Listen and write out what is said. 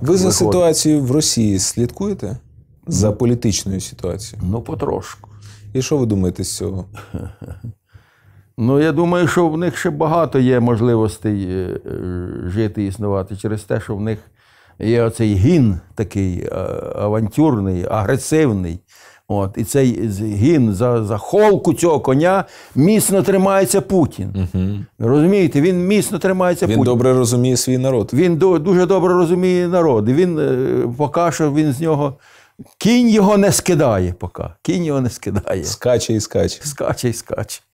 Ви за ситуацією в Росії слідкуєте? За ну. політичною ситуацією? Ну, потрошку. І що ви думаєте з цього? Ну, я думаю, що в них ще багато є можливостей е, е, жити і існувати через те, що в них є оцей гін такий е, авантюрний, агресивний. От, І цей гімн за за холку цього коня міцно тримається Путін. Угу. Розумієте, він міцно тримається Путін. Він добре розуміє свій народ. Він дуже добре розуміє народ. І Він е, поки що він з нього. Кінь його не скидає поки. Кінь його не скидає. Скаче і скаче. Скаче і скаче.